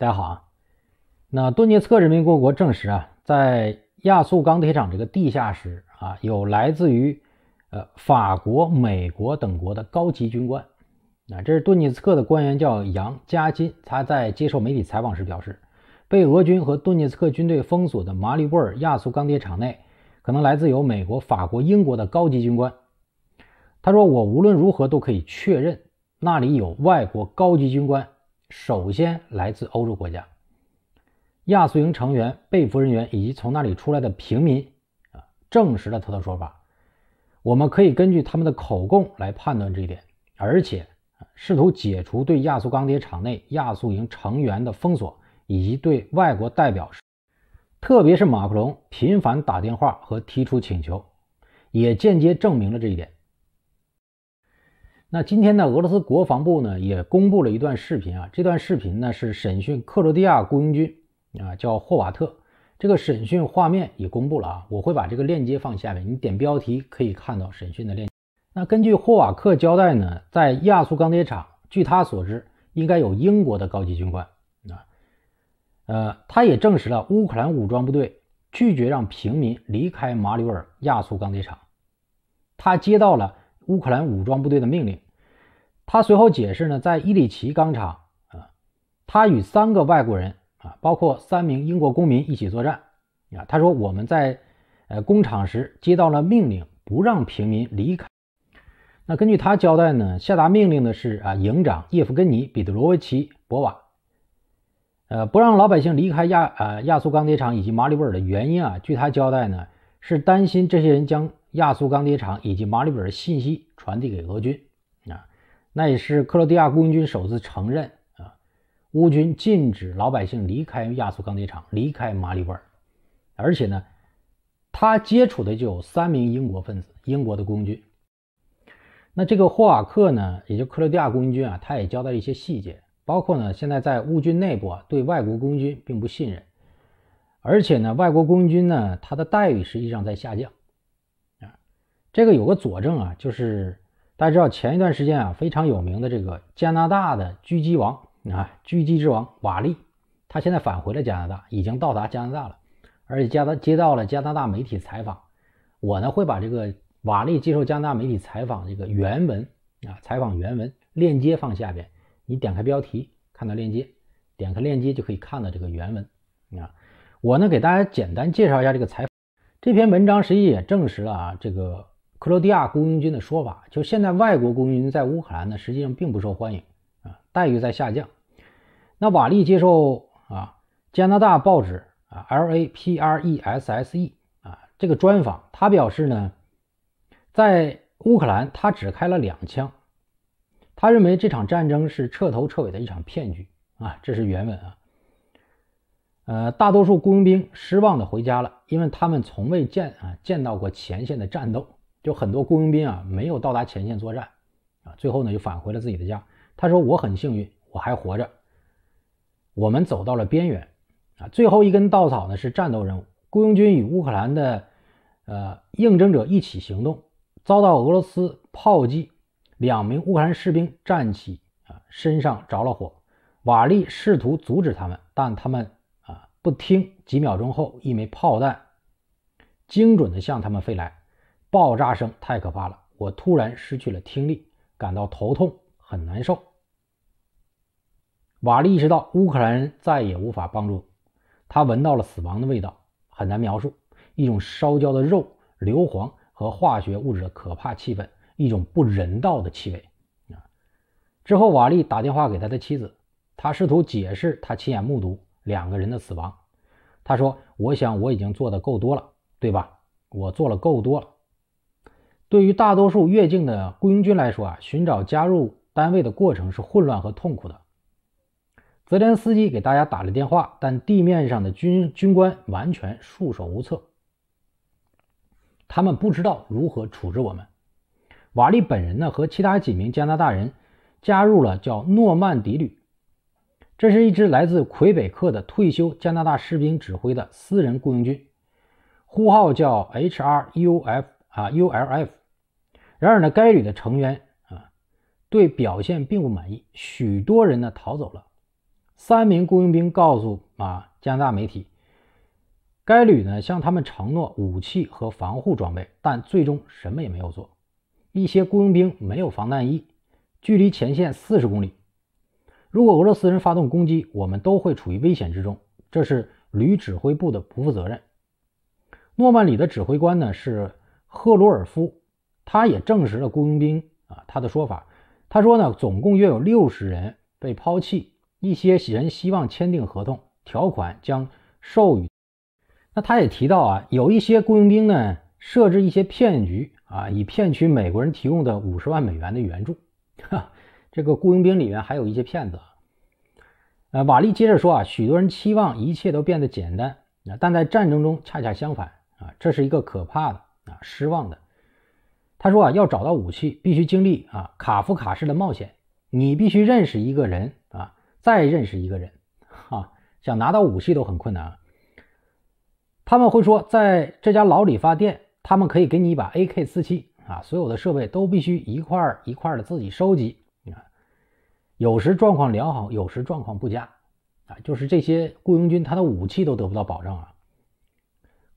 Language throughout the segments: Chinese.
大家好啊！那顿涅茨克人民共和国证实啊，在亚速钢铁厂这个地下室啊，有来自于呃法国、美国等国的高级军官。那这是顿涅茨克的官员叫杨加金，他在接受媒体采访时表示，被俄军和顿涅茨克军队封锁的马里波尔亚速钢铁厂内，可能来自有美国、法国、英国的高级军官。他说：“我无论如何都可以确认，那里有外国高级军官。”首先，来自欧洲国家，亚速营成员、被俘人员以及从那里出来的平民，啊，证实了他的说法。我们可以根据他们的口供来判断这一点，而且试图解除对亚速钢铁厂内亚速营成员的封锁，以及对外国代表，特别是马克龙频繁打电话和提出请求，也间接证明了这一点。那今天呢？俄罗斯国防部呢也公布了一段视频啊，这段视频呢是审讯克罗地亚雇佣军啊，叫霍瓦特。这个审讯画面也公布了啊，我会把这个链接放下面，你点标题可以看到审讯的链。那根据霍瓦克交代呢，在亚速钢铁厂，据他所知，应该有英国的高级军官啊。呃，他也证实了乌克兰武装部队拒绝让平民离开马里乌尔亚速钢铁厂。他接到了乌克兰武装部队的命令。他随后解释呢，在伊利奇钢厂啊，他与三个外国人啊，包括三名英国公民一起作战。啊，他说我们在呃工厂时接到了命令，不让平民离开。那根据他交代呢，下达命令的是啊营长叶夫根尼·彼得罗维奇·博瓦。呃，不让老百姓离开亚呃亚速钢铁厂以及马里布尔的原因啊，据他交代呢，是担心这些人将亚速钢铁厂以及马里布尔的信息传递给俄军。那也是克罗地亚雇佣军首次承认啊，乌军禁止老百姓离开亚速钢铁厂，离开马里乌尔，而且呢，他接触的就有三名英国分子，英国的雇佣军。那这个霍瓦克呢，也就克罗地亚雇佣军啊，他也交代了一些细节，包括呢，现在在乌军内部啊，对外国雇佣军并不信任，而且呢，外国雇佣军呢，他的待遇实际上在下降，啊，这个有个佐证啊，就是。大家知道，前一段时间啊，非常有名的这个加拿大的狙击王啊，狙击之王瓦利，他现在返回了加拿大，已经到达加拿大了，而且加拿接到了加拿大媒体采访。我呢会把这个瓦利接受加拿大媒体采访这个原文啊，采访原文链接放下边，你点开标题看到链接，点开链接就可以看到这个原文啊。我呢给大家简单介绍一下这个采访，这篇文章实际也证实了啊，这个。克罗地亚雇佣军的说法，就现在外国雇佣军在乌克兰呢，实际上并不受欢迎啊，待遇在下降。那瓦利接受啊加拿大报纸啊 L A P R E S S E 啊这个专访，他表示呢，在乌克兰他只开了两枪，他认为这场战争是彻头彻尾的一场骗局啊，这是原文啊。呃，大多数雇佣兵失望的回家了，因为他们从未见啊见到过前线的战斗。就很多雇佣兵啊，没有到达前线作战，啊，最后呢就返回了自己的家。他说：“我很幸运，我还活着。”我们走到了边缘，啊，最后一根稻草呢是战斗任务。雇佣军与乌克兰的，呃，应征者一起行动，遭到俄罗斯炮击，两名乌克兰士兵站起，啊，身上着了火。瓦利试图阻止他们，但他们啊不听。几秒钟后，一枚炮弹精准的向他们飞来。爆炸声太可怕了，我突然失去了听力，感到头痛，很难受。瓦利意识到乌克兰人再也无法帮助他，闻到了死亡的味道，很难描述，一种烧焦的肉、硫磺和化学物质的可怕气氛，一种不人道的气味。之后，瓦利打电话给他的妻子，他试图解释他亲眼目睹两个人的死亡。他说：“我想我已经做的够多了，对吧？我做了够多了。”对于大多数越境的雇佣军来说啊，寻找加入单位的过程是混乱和痛苦的。泽连斯基给大家打了电话，但地面上的军军官完全束手无策，他们不知道如何处置我们。瓦利本人呢和其他几名加拿大人加入了叫诺曼底旅，这是一支来自魁北克的退休加拿大士兵指挥的私人雇佣军，呼号叫 H R U F 啊 U L F。然而呢，该旅的成员啊，对表现并不满意，许多人呢逃走了。三名雇佣兵告诉啊加拿大媒体，该旅呢向他们承诺武器和防护装备，但最终什么也没有做。一些雇佣兵没有防弹衣，距离前线四十公里。如果俄罗斯人发动攻击，我们都会处于危险之中。这是旅指挥部的不负责任。诺曼里的指挥官呢是赫罗尔夫。他也证实了雇佣兵啊，他的说法。他说呢，总共约有六十人被抛弃，一些人希望签订合同条款将授予。那他也提到啊，有一些雇佣兵呢设置一些骗局啊，以骗取美国人提供的五十万美元的援助。哈，这个雇佣兵里面还有一些骗子。呃，瓦利接着说啊，许多人期望一切都变得简单，啊，但在战争中恰恰相反啊，这是一个可怕的啊失望的。他说啊，要找到武器，必须经历啊卡夫卡式的冒险。你必须认识一个人啊，再认识一个人啊，想拿到武器都很困难。他们会说，在这家老理发店，他们可以给你一把 AK 四七啊，所有的设备都必须一块一块的自己收集。你看，有时状况良好，有时状况不佳啊，就是这些雇佣军他的武器都得不到保障啊。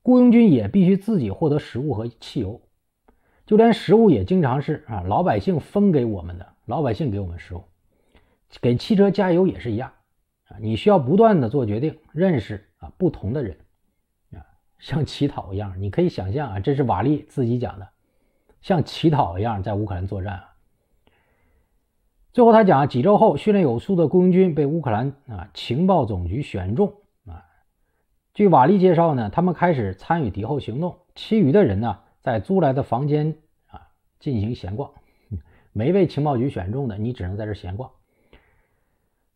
雇佣军也必须自己获得食物和汽油。就连食物也经常是啊，老百姓分给我们的，老百姓给我们食物，给汽车加油也是一样，啊，你需要不断的做决定，认识啊不同的人，啊，像乞讨一样，你可以想象啊，这是瓦利自己讲的，像乞讨一样在乌克兰作战啊。最后他讲，几周后，训练有素的雇佣军被乌克兰啊情报总局选中啊。据瓦利介绍呢，他们开始参与敌后行动，其余的人呢。在租来的房间啊进行闲逛，没被情报局选中的你只能在这闲逛。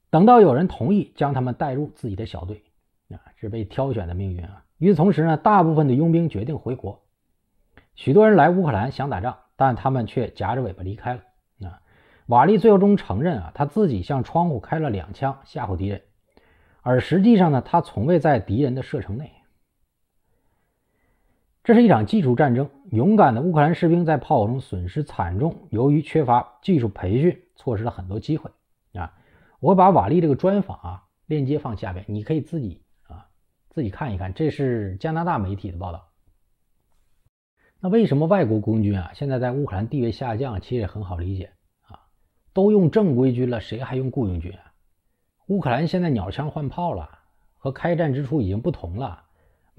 等到有人同意将他们带入自己的小队啊，是被挑选的命运啊。与此同时呢，大部分的佣兵决定回国。许多人来乌克兰想打仗，但他们却夹着尾巴离开了啊。瓦利最终承认啊，他自己向窗户开了两枪吓唬敌人，而实际上呢，他从未在敌人的射程内。这是一场技术战争，勇敢的乌克兰士兵在炮火中损失惨重。由于缺乏技术培训，错失了很多机会。啊，我把瓦力这个专访啊链接放下边，你可以自己啊自己看一看。这是加拿大媒体的报道。那为什么外国空军啊现在在乌克兰地位下降？其实也很好理解啊，都用正规军了，谁还用雇佣军啊？乌克兰现在鸟枪换炮了，和开战之初已经不同了。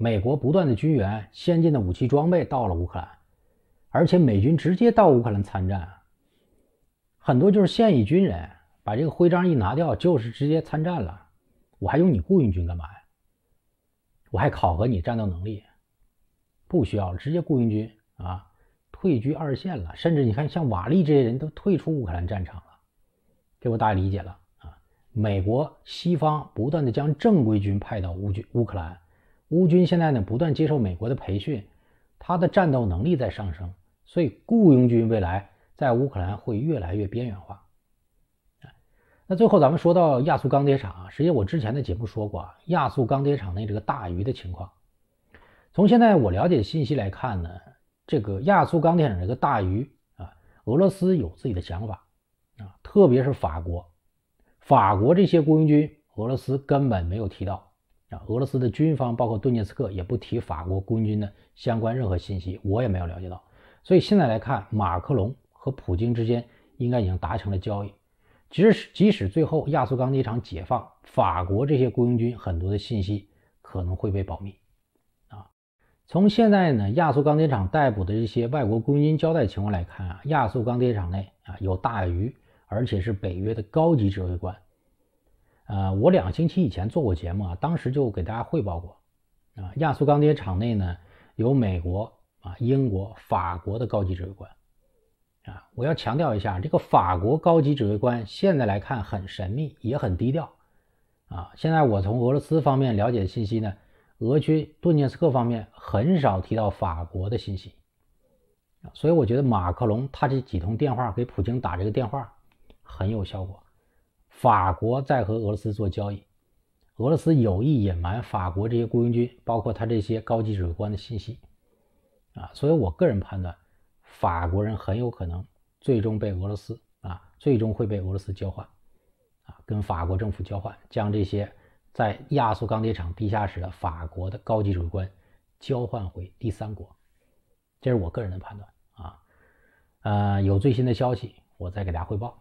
美国不断的军援先进的武器装备到了乌克兰，而且美军直接到乌克兰参战，很多就是现役军人把这个徽章一拿掉就是直接参战了。我还用你雇佣军干嘛呀？我还考核你战斗能力？不需要，直接雇佣军啊，退居二线了。甚至你看，像瓦利这些人都退出乌克兰战场了，这我大家理解了啊！美国西方不断的将正规军派到乌军乌克兰。乌军现在呢，不断接受美国的培训，他的战斗能力在上升，所以雇佣军未来在乌克兰会越来越边缘化。那最后咱们说到亚速钢铁厂，啊，实际我之前的节目说过啊，亚速钢铁厂内这个大鱼的情况，从现在我了解信息来看呢，这个亚速钢铁厂这个大鱼啊，俄罗斯有自己的想法啊，特别是法国，法国这些雇佣军，俄罗斯根本没有提到。啊，俄罗斯的军方包括顿涅茨克也不提法国雇佣军的相关任何信息，我也没有了解到。所以现在来看，马克龙和普京之间应该已经达成了交易。即使即使最后亚速钢铁厂解放，法国这些雇佣军很多的信息可能会被保密。啊，从现在呢亚速钢铁厂逮捕的这些外国雇佣军交代情况来看啊，亚速钢铁厂内啊有大鱼，而且是北约的高级指挥官。呃，我两星期以前做过节目啊，当时就给大家汇报过，啊，亚速钢铁厂内呢有美国、啊英国、法国的高级指挥官，啊，我要强调一下，这个法国高级指挥官现在来看很神秘，也很低调，啊，现在我从俄罗斯方面了解的信息呢，俄军顿涅茨克方面很少提到法国的信息，所以我觉得马克龙他这几通电话给普京打这个电话很有效果。法国在和俄罗斯做交易，俄罗斯有意隐瞒法国这些雇佣军，包括他这些高级指挥官的信息，啊，所以我个人判断，法国人很有可能最终被俄罗斯啊，最终会被俄罗斯交换，啊，跟法国政府交换，将这些在亚速钢铁厂地下室的法国的高级指挥官交换回第三国，这是我个人的判断啊，呃，有最新的消息，我再给大家汇报。